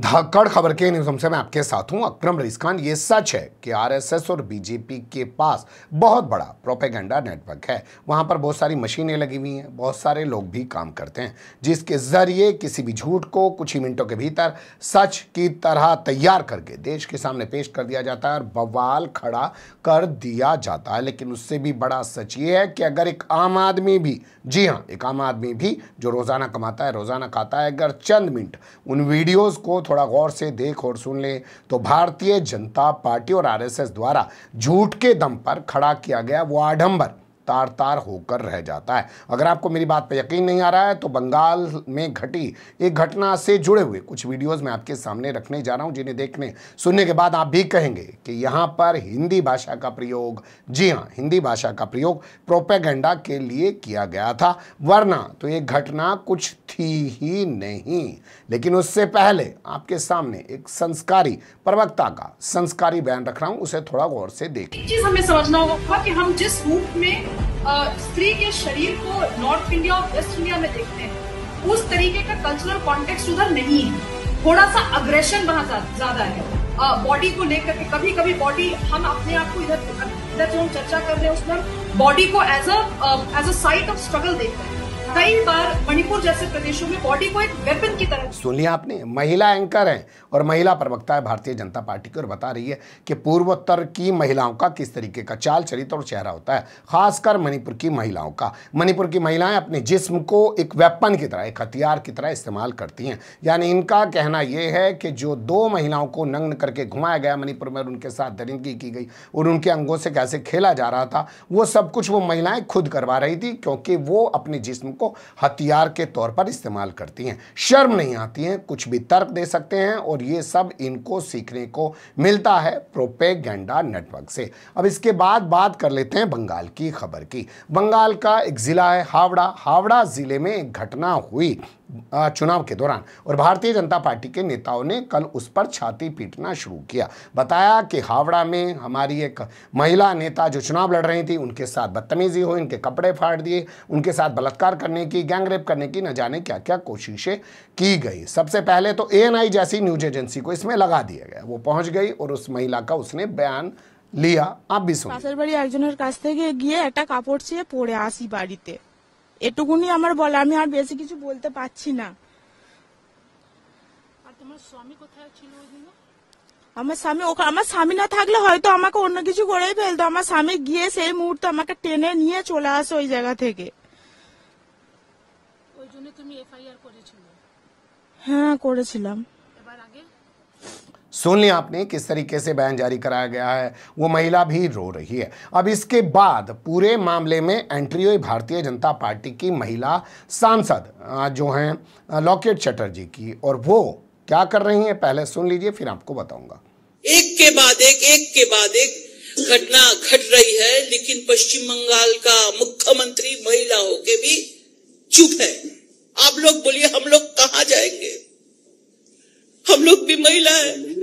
धाकड़ खबर के न्यूज हमसे मैं आपके साथ हूं अक्रम रईस खान ये सच है कि आरएसएस और बीजेपी के पास बहुत बड़ा प्रोपेगेंडा नेटवर्क है वहां पर बहुत सारी मशीनें लगी हुई हैं बहुत सारे लोग भी काम करते हैं जिसके जरिए किसी भी झूठ को कुछ ही मिनटों के भीतर सच की तरह तैयार करके देश के सामने पेश कर दिया जाता है और बवाल खड़ा कर दिया जाता है लेकिन उससे भी बड़ा सच ये है कि अगर एक आम आदमी भी जी हाँ एक आम आदमी भी जो रोज़ाना कमाता है रोज़ाना खाता है अगर चंद मिनट उन वीडियोज़ को थोड़ा गौर से देख और सुन लें तो भारतीय जनता पार्टी और आरएसएस द्वारा झूठ के दम पर खड़ा किया गया वो आडंबर तार तार होकर रह जाता है अगर आपको मेरी बात पर यकीन नहीं आ रहा है तो बंगाल में घटी एक घटना से जुड़े हुए कुछ वीडियोज़ मैं आपके सामने रखने जा रहा हूं जिन्हें देखने सुनने के बाद आप भी कहेंगे कि यहां पर हिंदी भाषा का प्रयोग जी हाँ हिंदी भाषा का प्रयोग प्रोपेगेंडा के लिए किया गया था वरना तो ये घटना कुछ थी ही नहीं लेकिन उससे पहले आपके सामने एक संस्कारी प्रवक्ता का संस्कारी बयान रख रहा हूं उसे थोड़ा गौर से देखें चीज हमें समझना होगा कि हम जिस रूप में स्त्री के शरीर को नॉर्थ इंडिया और वेस्ट इंडिया में देखते हैं उस तरीके का कल्चरल कॉन्टेक्स्ट उधर नहीं है थोड़ा सा अग्रेशन वहां ज्यादा है बॉडी को लेकर के कभी कभी बॉडी हम अपने आप को इधर इधर जो हम चर्चा कर रहे हैं उसमें बॉडी को as a as a site of struggle देखते हैं कई बार मणिपुर जैसे प्रदेशों में बॉडी को एक वेपन की तरह सुन लिया आपने महिला एंकर हैं और महिला प्रवक्ता है भारतीय जनता पार्टी की और बता रही है कि पूर्वोत्तर की महिलाओं का किस तरीके का चाल चरित्र और चेहरा होता है खासकर मणिपुर की महिलाओं का मणिपुर की महिलाएं अपने जिस्म को एक वेपन की तरह एक हथियार की तरह इस्तेमाल करती हैं यानी इनका कहना यह है कि जो दो महिलाओं को नग्न करके घुमाया गया मणिपुर में उनके साथ दरिंदगी की गई और उनके अंगों से कैसे खेला जा रहा था वो सब कुछ वो महिलाएं खुद करवा रही थी क्योंकि वो अपने जिस्म को को हथियार के तौर पर इस्तेमाल करती हैं शर्म नहीं आती हैं कुछ भी तर्क दे सकते हैं और ये सब इनको सीखने को मिलता है प्रोपेगेंडा नेटवर्क से अब इसके बाद बात कर लेते हैं बंगाल की खबर की बंगाल का एक ज़िला है हावड़ा हावड़ा ज़िले में एक घटना हुई चुनाव के दौरान और भारतीय जनता पार्टी के नेताओं ने कल उस पर छाती पीटना शुरू किया बताया कि हावड़ा में हमारी एक महिला नेता जो चुनाव लड़ रही थी उनके साथ बदतमीजी हो इनके कपड़े फाड़ दिए उनके साथ बलात्कार करने की गैंगरेप करने की न जाने क्या क्या कोशिशें की गई सबसे पहले तो ए जैसी न्यूज एजेंसी को इसमें लगा दिया गया वो पहुंच गई और उस महिला का उसने बयान लिया आप भी सुन পাশের বাড়ি একজনের কাছ থেকে গিয়ে একটা কাপড় পড়ে আসি বাড়িতে এটুকুনি আমার বলা আমি আর বেশি কিছু বলতে পারছি না আমার স্বামী আমার স্বামী না থাকলে হয়তো আমাকে অন্য কিছু করেই ফেলতো আমার স্বামী গিয়ে সেই মুহূর্তে আমাকে টেনে নিয়ে চলে আসে ওই জায়গা থেকে ওই জন্য তুমি হ্যাঁ করেছিলাম এবার আগে सुन लिया आपने किस तरीके से बयान जारी कराया गया है वो महिला भी रो रही है अब इसके बाद पूरे मामले में एंट्री हुई भारतीय जनता पार्टी की महिला सांसद जो हैं लॉकेट चटर्जी की और वो क्या कर रही हैं पहले सुन लीजिए फिर आपको बताऊंगा एक के बाद एक एक के बाद एक घटना घट खट रही है लेकिन पश्चिम बंगाल का मुख्यमंत्री महिला होके भी चुप है आप लोग बोलिए हम लोग कहा जाएंगे हम लोग भी महिला है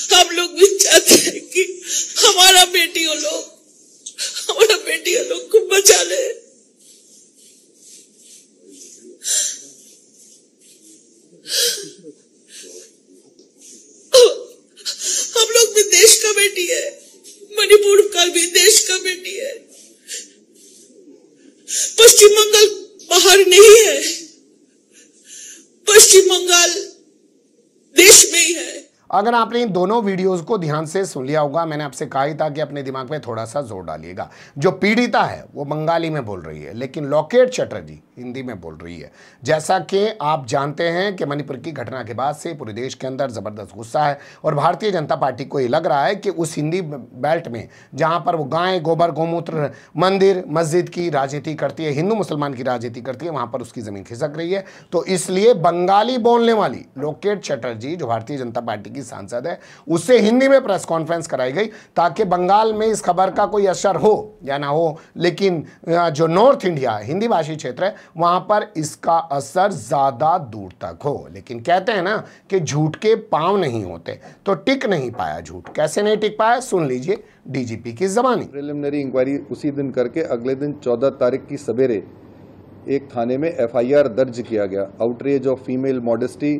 हम लोग भी चाहते हैं कि हमारा बेटियों लोग हमारा बेटियों लोग को बचा ले हम लोग भी देश का बेटी है मणिपुर का भी देश का बेटी है पश्चिम बंगाल बाहर नहीं है अगर आपने इन दोनों वीडियोस को ध्यान से सुन लिया होगा मैंने आपसे कहा ही था कि अपने दिमाग में थोड़ा सा जोर डालिएगा जो पीड़िता है वो बंगाली में बोल रही है लेकिन लॉकेट चटर्जी हिंदी में बोल रही है जैसा कि आप जानते हैं कि मणिपुर की घटना के बाद से पूरे देश के अंदर ज़बरदस्त गुस्सा है और भारतीय जनता पार्टी को ये लग रहा है कि उस हिंदी बेल्ट में जहाँ पर वो गाय गोबर गोमूत्र मंदिर मस्जिद की राजनीति करती है हिंदू मुसलमान की राजनीति करती है वहाँ पर उसकी ज़मीन खिसक रही है तो इसलिए बंगाली बोलने वाली लोकेट चटर्जी जो भारतीय जनता पार्टी की सांसद है उससे हिंदी में प्रेस कॉन्फ्रेंस कराई गई ताकि बंगाल में इस खबर का कोई असर हो या ना हो लेकिन जो नॉर्थ इंडिया हिंदी भाषी क्षेत्र है वहां पर इसका असर ज़्यादा दूर तक हो लेकिन कहते हैं ना कि झूठ के पांव नहीं होते तो टिक नहीं पाया झूठ कैसे नहीं टिक पाया सुन लीजिए डीजीपी की जबानी प्रिलिमिनरी इंक्वायरी उसी दिन करके अगले दिन चौदह तारीख की सवेरे एक थाने में एफआईआर दर्ज किया गया outrage of female modesty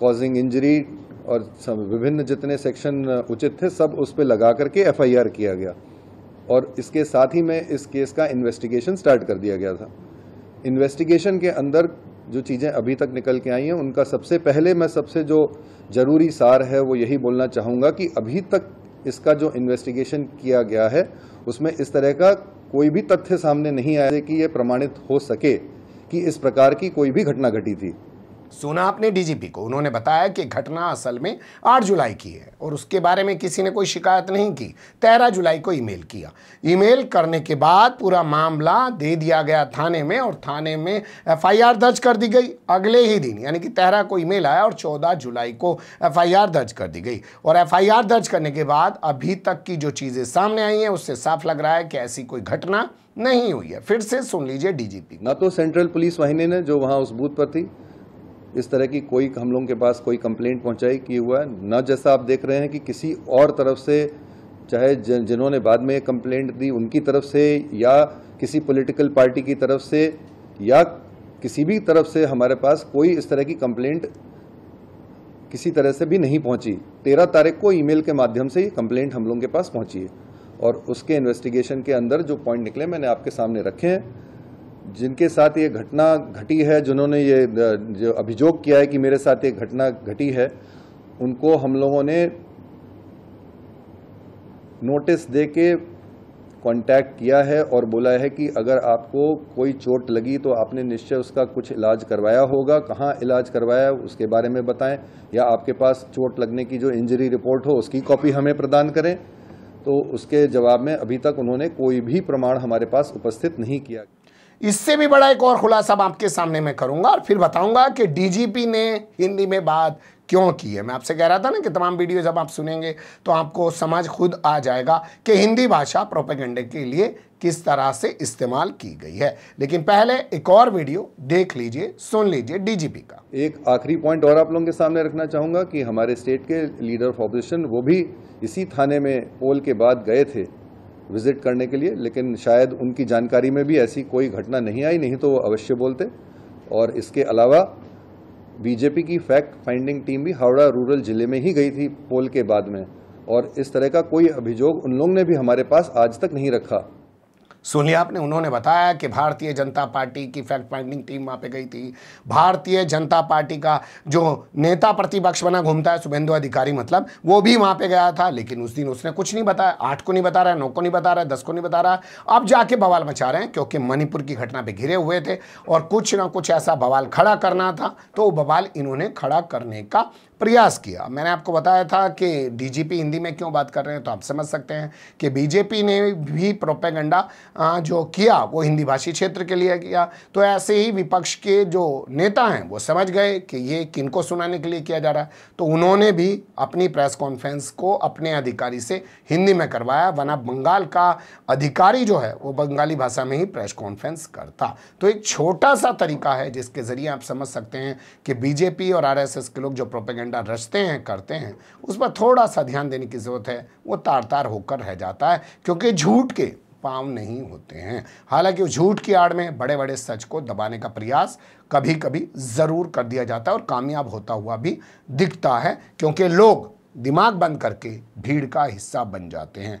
causing injury और विभिन्न जितने सेक्शन उचित थे सब उस पर लगा करके एफ किया गया और इसके साथ ही में इस केस का इन्वेस्टिगेशन स्टार्ट कर दिया गया था इन्वेस्टिगेशन के अंदर जो चीज़ें अभी तक निकल के आई हैं उनका सबसे पहले मैं सबसे जो ज़रूरी सार है वो यही बोलना चाहूँगा कि अभी तक इसका जो इन्वेस्टिगेशन किया गया है उसमें इस तरह का कोई भी तथ्य सामने नहीं आया कि ये प्रमाणित हो सके कि इस प्रकार की कोई भी घटना घटी थी सुना आपने डीजीपी को उन्होंने बताया कि घटना असल में 8 जुलाई की है और उसके बारे में किसी ने कोई शिकायत नहीं की 13 जुलाई को ईमेल किया ईमेल करने के बाद पूरा मामला दे दिया गया थाने में और थाने में एफआईआर दर्ज कर दी गई अगले ही दिन यानी कि तेरह को ईमेल आया और 14 जुलाई को एफ दर्ज कर दी गई और एफ दर्ज करने के बाद अभी तक की जो चीज़ें सामने आई हैं उससे साफ लग रहा है कि ऐसी कोई घटना नहीं हुई है फिर से सुन लीजिए डीजीपी न तो सेंट्रल पुलिस वाहिनी ने जो वहाँ उस बूथ पर थी इस तरह की कोई हम लोगों के पास कोई कंप्लेंट पहुंचाई की हुआ है ना जैसा आप देख रहे हैं कि किसी और तरफ से चाहे जिन्होंने बाद में कंप्लेंट दी उनकी तरफ से या किसी पॉलिटिकल पार्टी की तरफ से या किसी भी तरफ से हमारे पास कोई इस तरह की कंप्लेंट किसी तरह से भी नहीं पहुंची तेरह तारीख को ईमेल के माध्यम से ये कंप्लेंट हम लोगों के पास पहुंची है और उसके इन्वेस्टिगेशन के अंदर जो पॉइंट निकले मैंने आपके सामने रखे हैं जिनके साथ ये घटना घटी है जिन्होंने ये जो अभिजोग किया है कि मेरे साथ ये घटना घटी है उनको हम लोगों ने नोटिस दे के कांटेक्ट किया है और बोला है कि अगर आपको कोई चोट लगी तो आपने निश्चय उसका कुछ इलाज करवाया होगा कहाँ इलाज करवाया उसके बारे में बताएं या आपके पास चोट लगने की जो इंजरी रिपोर्ट हो उसकी कॉपी हमें प्रदान करें तो उसके जवाब में अभी तक उन्होंने कोई भी प्रमाण हमारे पास उपस्थित नहीं किया इससे भी बड़ा एक और खुलासा आपके सामने मैं करूंगा और फिर बताऊंगा कि डीजीपी ने हिंदी में बात क्यों की है मैं आपसे कह रहा था ना कि तमाम वीडियो जब आप सुनेंगे तो आपको समझ खुद आ जाएगा कि हिंदी भाषा प्रोपेगेंडे के लिए किस तरह से इस्तेमाल की गई है लेकिन पहले एक और वीडियो देख लीजिए सुन लीजिए डीजीपी का एक आखिरी पॉइंट और आप लोगों के सामने रखना चाहूँगा कि हमारे स्टेट के लीडर ऑफ ऑपोजिशन वो भी इसी थाने में पोल के बाद गए थे विजिट करने के लिए लेकिन शायद उनकी जानकारी में भी ऐसी कोई घटना नहीं आई नहीं तो वो अवश्य बोलते और इसके अलावा बीजेपी की फैक्ट फाइंडिंग टीम भी हावड़ा रूरल जिले में ही गई थी पोल के बाद में और इस तरह का कोई अभिजोग उन लोगों ने भी हमारे पास आज तक नहीं रखा सुन लिया आपने उन्होंने बताया कि भारतीय जनता पार्टी की फैक्ट फाइंडिंग टीम वहाँ पे गई थी भारतीय जनता पार्टी का जो नेता प्रतिपक्ष बना घूमता है शुभेंदु अधिकारी मतलब वो भी वहाँ पे गया था लेकिन उस दिन उसने कुछ नहीं बताया आठ को नहीं बता रहा है नौ को नहीं बता रहा है दस को नहीं बता रहा अब जाके बवाल मचा रहे हैं क्योंकि मणिपुर की घटना पर घिरे हुए थे और कुछ ना कुछ ऐसा बवाल खड़ा करना था तो बवाल इन्होंने खड़ा करने का प्रयास किया मैंने आपको बताया था कि डीजीपी हिंदी में क्यों बात कर रहे हैं तो आप समझ सकते हैं कि बीजेपी ने भी प्रोपेगेंडा जो किया वो हिंदी भाषी क्षेत्र के लिए किया तो ऐसे ही विपक्ष के जो नेता हैं वो समझ गए कि ये किनको सुनाने के लिए किया जा रहा है तो उन्होंने भी अपनी प्रेस कॉन्फ्रेंस को अपने अधिकारी से हिंदी में करवाया वना बंगाल का अधिकारी जो है वो बंगाली भाषा में ही प्रेस कॉन्फ्रेंस करता तो एक छोटा सा तरीका है जिसके ज़रिए आप समझ सकते हैं कि बीजेपी और आर के लोग जो प्रोपेगेंडा एजेंडा रचते हैं करते हैं उस पर थोड़ा सा ध्यान देने की ज़रूरत है वो तार तार होकर रह जाता है क्योंकि झूठ के पाँव नहीं होते हैं हालांकि झूठ की आड़ में बड़े बड़े सच को दबाने का प्रयास कभी कभी ज़रूर कर दिया जाता है और कामयाब होता हुआ भी दिखता है क्योंकि लोग दिमाग बंद करके भीड़ का हिस्सा बन जाते हैं